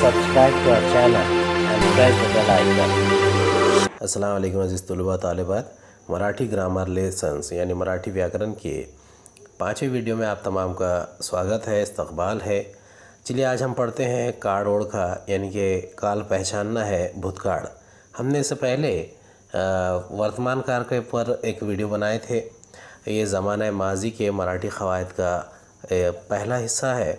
subscribe to our channel and press the bell icon अस्सलाम वालेकुम अजीज़ तलबा तालिबात मराठी ग्रामर लेसन्स यानी मराठी व्याकरण के पांचवे वीडियो में आप तमाम का स्वागत है इस्तकबाल है चलिए आज हम पढ़ते हैं ओढ़ का यानी कि काल पहचानना है भूतकाल हमने इससे पहले वर्तमान कार के पर एक वीडियो बनाए थे ये ज़माना माजी के मराठी क़वायद का पहला हिस्सा है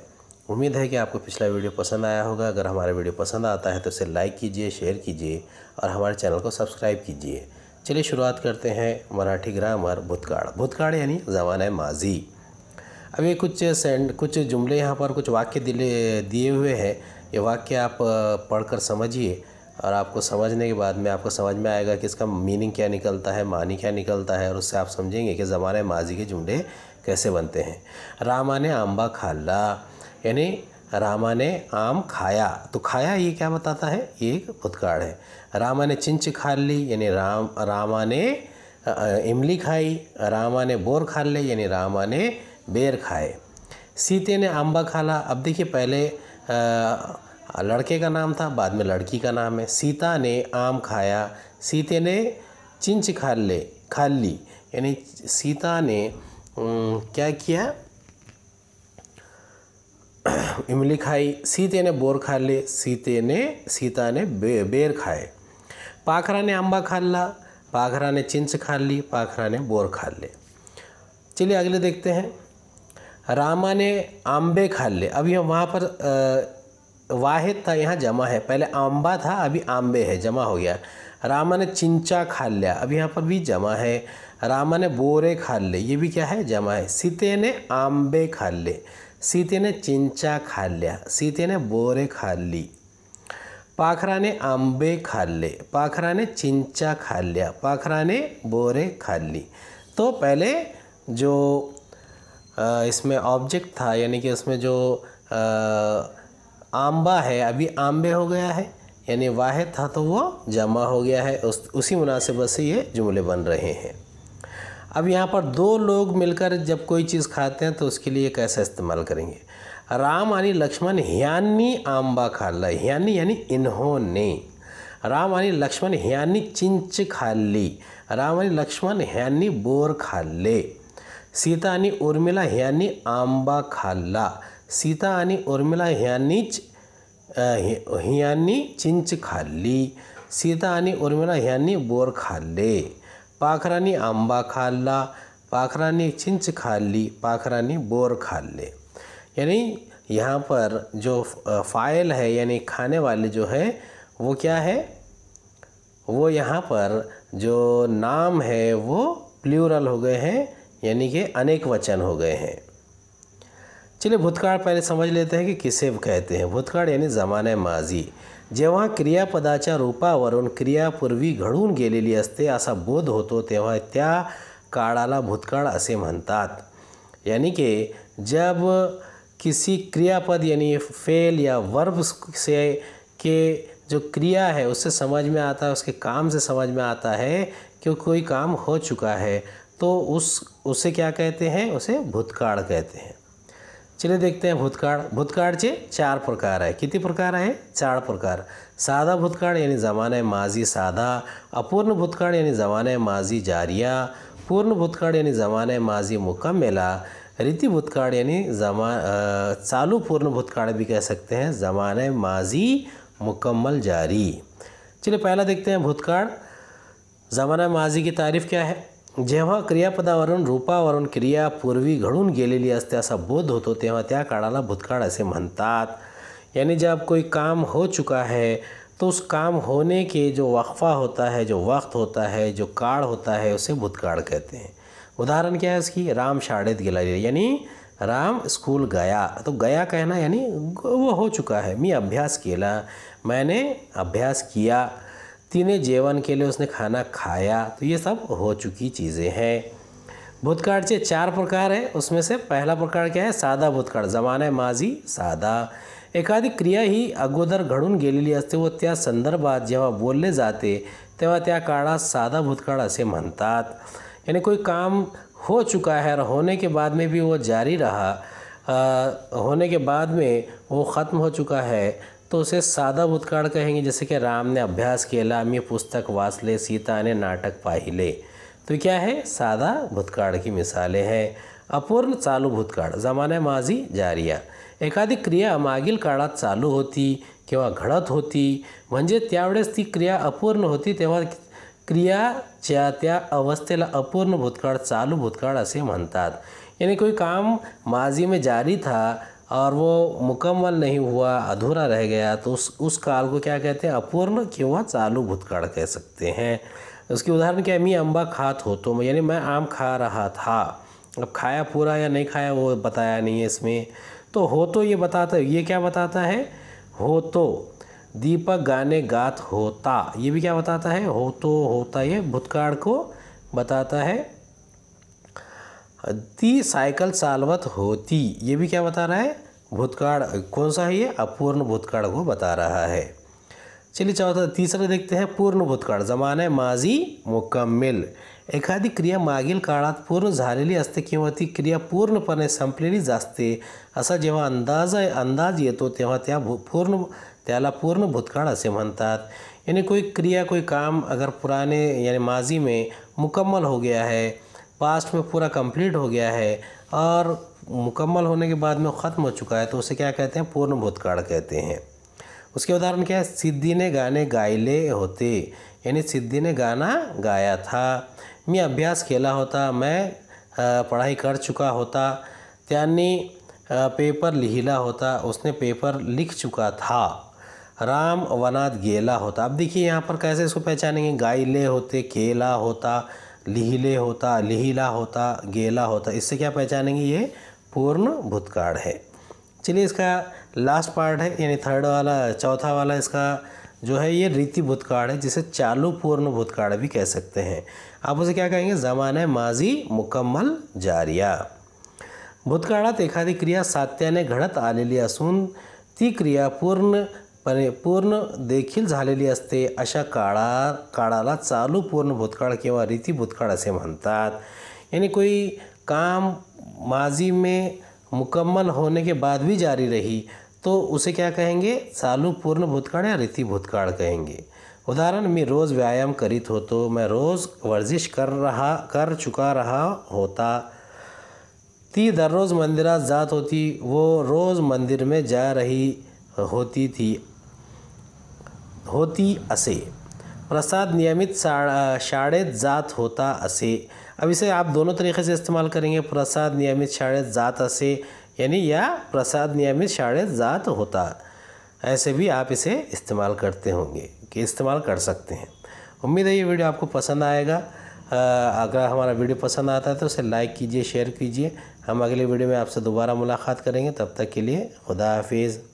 उम्मीद है कि आपको पिछला वीडियो पसंद आया होगा अगर हमारा वीडियो पसंद आता है तो इसे लाइक कीजिए शेयर कीजिए और हमारे चैनल को सब्सक्राइब कीजिए चलिए शुरुआत करते हैं मराठी ग्रामर भूतकाल भूतकाल यानी जवान माजी अब ये कुछ सेंड कुछ जुमले यहाँ पर कुछ वाक्य दिले दिए हुए हैं ये वाक्य आप पढ़कर समझिए और आपको समझने के बाद में आपको समझ में आएगा कि इसका मीनिंग क्या निकलता है मानी क्या निकलता है और उससे आप समझेंगे कि ज़माने माजी के जुमले कैसे बनते हैं रामा ने आम्बा खाला यानी रामा ने आम खाया तो खाया ये क्या बताता है ये एक भूतकाल है रामा ने चिंच खा ली यानी राम रामा ने इमली खाई रामा ने बोर खा ले यानी रामा ने बेर खाए सीते ने आंबा खाला अब देखिए पहले आ, लड़के का नाम था बाद में लड़की का नाम है सीता ने आम खाया सीते ने चिंच खा ले खा ली यानी सीता ने न, क्या किया इमली खाई सीते ने बोर खा ले सीते ने सीता ने बे, बेर खाए पाखरा ने आंबा खा ला पाखरा ने चिंच खा ली पाखरा ने बोर खा ले चलिए अगले देखते हैं रामा ने आंबे खा ले अभी हम वहाँ पर वाहिद था यहाँ जमा है पहले आंबा था अभी आंबे है जमा हो गया रामा ने चिंचा खा लिया अब यहाँ पर भी जमा है रामा ने बोरे खा ले ये भी क्या है जमा है सीते ने आंबे खा ले सीते ने चिंचा खा लिया सीते ने बोरे खा ली पाखरा ने आंबे खा ले पाखरा ने चिंचा खा लिया पाखरा ने बोरे खा ली तो पहले जो इसमें ऑब्जेक्ट था यानी कि इसमें जो आम्बा है अभी आम्बे हो गया है यानी वाहिद था तो वो जमा हो गया है उस उसी मुनासिबत से ये जुमले बन रहे हैं अब यहाँ पर दो लोग मिलकर जब कोई चीज़ खाते हैं तो उसके लिए कैसा इस्तेमाल करेंगे राम यानी लक्ष्मण यानी आम्बा खाला यानी यानी इन्होंने राम यानी लक्ष्मण यानी चिंच खाली राम यानी लक्ष्मण यानी बोर खाले सीता यानी उर्मिला यानी आंबा खाल्ला सीता यानी उर्मिला यानी ह्यांनी चिंच ली सीता यानी उर्मिला यानी बोर ले पाखरानी आंबा खाल्ला पाखरानी चिंच खाली पाखरानी बोर खाल्ले यानी यहाँ पर जो फाइल है यानी खाने वाले जो है वो क्या है वो यहाँ पर जो नाम है वो प्लूरल हो गए हैं यानी कि अनेक वचन हो गए हैं चलिए भूतकाल पहले समझ लेते हैं कि किसे कहते हैं भूतकाल यानी ज़माने माजी जेव क्रियापदा रूपावरून क्रियापूर्वी घड़न गेली असा बोध होतो तो त्या काळाला यानी कि जब किसी क्रियापद यानी फेल या वर्ब से के जो क्रिया है उससे समझ में आता है उसके काम से समझ में आता है कि कोई काम हो चुका है तो उस उसे क्या कहते हैं उसे भूतकाल कहते हैं चलिए देखते हैं भूतकाळ भूतकाळचे चार प्रकार है किती प्रकार है चार प्रकार सादा भूतकाल यानी जमाने माजी सादा अपूर्ण भूतकाल यानी जमाने माजी जारिया पूर्ण भूतकाल यानी जमाने माजी मुकम्मेला रीति भूतकाल यानी जमा चालू पूर्ण भूतकाल भी कह सकते हैं जमाने माजी मुकम्मल जारी चलिए पहला देखते हैं भूतकाळ ज़माना माजी की तारीफ़ क्या है जेव क्रियापदावरून रूपावरून क्रिया पूर्वी घड़न गेली बोध होतो तो त्या काळाला भूतकाळ असे म्हणतात यानी जब कोई काम हो चुका है तो उस काम होने के जो वक्फ़ा होता है जो वक्त होता है जो काल होता है उसे भूतकाड़ कहते हैं उदाहरण क्या है उसकी राम शाड़ित गिला यानी राम स्कूल गया तो गया कहना यानी वो हो चुका है मी अभ्यास केला मैंने अभ्यास किया तीनों जेवन के लिए उसने खाना खाया तो ये सब हो चुकी चीज़ें हैं भूतकाल के चार प्रकार है उसमें से पहला प्रकार क्या है सादा भूतकाल जमाने माजी सादा एखादी क्रिया ही अगोदर घडून गेली असते व त्या संदर्भात जेव्हा बोलले जाते तेव्हा त्या काळात सादा भूतकाळ असे म्हणतात यानी कोई काम हो चुका है और होने के बाद में भी वो जारी रहा आ, होने के बाद में वो ख़त्म हो चुका है तो उसे सादा भूतकाल कहेंगे जैसे कि राम ने अभ्यास केला मी पुस्तक वासले सीता ने नाटक पाहिले तो क्या है सादा भूतकाल की मिसालें हैं अपूर्ण चालू भूतकाल जमाने माजी जारिया एखादी क्रिया मागिल काळात चालू होती किंवा घडत होती म्हणजे त्यावेळेस ती क्रिया अपूर्ण होती तेव्हा क्रियाच्या त्या अवस्थेला अपूर्ण भूतकाळ चालू भूतकाळ असे म्हणतात यानी कोई काम माजी में जारी था और वो मुकम्मल नहीं हुआ अधूरा रह गया तो उस उस काल को क्या कहते हैं अपूर्ण वह चालू भूतकाल कह सकते हैं उसके उदाहरण क्या है मी अम्बा खात हो तो यानी मैं आम खा रहा था अब खाया पूरा या नहीं खाया वो बताया नहीं है इसमें तो हो तो ये बताता है ये क्या बताता है हो तो दीपक गाने गात होता ये भी क्या बताता है हो तो होता ये भूतकाल को बताता है दी साइकिल सालवत होती ये भी क्या बता रहा है भूतकाल कौन सा है ये अपूर्ण भूतकाल को बता रहा है चलिए चौथा तो तीसरा देखते हैं पूर्ण भूतकाल जमाने माजी मुकम्मिल एखादी क्रिया मागिल काळात पूर्ण झालेली असते किंवा ती क्रिया पूर्णपणे संपलेली असते असा जेव्हा अंदाज अंदाज येतो तेव्हा त्या भू पूर्ण त्याला पूर्ण भूतकाळ असे म्हणतात यानी कोई क्रिया कोई काम अगर पुराने यानी माजी में मुकम्मल हो गया है पास्ट में पूरा कंप्लीट हो गया है और मुकम्मल होने के बाद में ख़त्म हो चुका है तो उसे क्या कहते हैं पूर्ण भूतकाल कहते हैं उसके उदाहरण क्या है सिद्धि ने गाने गायले होते यानी सिद्धि ने गाना गाया था मैं अभ्यास खेला होता मैं पढ़ाई कर चुका होता त्यानी पेपर लिखिला होता उसने पेपर लिख चुका था राम वनाद गेला होता अब देखिए यहाँ पर कैसे इसको पहचानेंगे गायले होते केला होता लिहिले होता लिहिला होता गेला होता इससे क्या पहचानेंगे ये पूर्ण भूतकाल है चलिए इसका लास्ट पार्ट है यानी थर्ड वाला चौथा वाला इसका जो है ये रीति भूतकाल है जिसे चालू पूर्ण भूतकाल भी कह सकते हैं आप उसे क्या कहेंगे जमाने माजी मुकम्मल जारिया भूतकाळात एखादी क्रिया सातत्याने घडत आलेली असून ती क्रिया पूर्ण परि पूर्ण जाते अशा काळा काळाला चालू पूर्ण भूतका कि रीति भूतका असे यानी कोई काम माजी में मुकम्मल होने के बाद भी जारी रही तो उसे क्या कहेंगे चालू पूर्ण भूतकाल या रीति भूतकाल कहेंगे उदाहरण मैं रोज़ व्यायाम करीत तो मैं रोज़ वर्जिश कर रहा कर चुका रहा होता ती दर रोज़ मंदिर जात होती वो रोज़ मंदिर में जा रही होती थी होती असे प्रसाद नियमित शाड़े जात होता असे अब इसे आप दोनों तरीके से इस्तेमाल करेंगे प्रसाद नियमित शाड़े जात असे यानी या प्रसाद नियमित शाड़े जात होता ऐसे भी आप इसे इस्तेमाल करते होंगे कि इस्तेमाल कर सकते हैं उम्मीद है ये वीडियो आपको पसंद आएगा अगर हमारा वीडियो पसंद आता है तो उसे लाइक कीजिए शेयर कीजिए हम अगले वीडियो में आपसे दोबारा मुलाकात करेंगे तब तक के लिए खुदा हाफिज़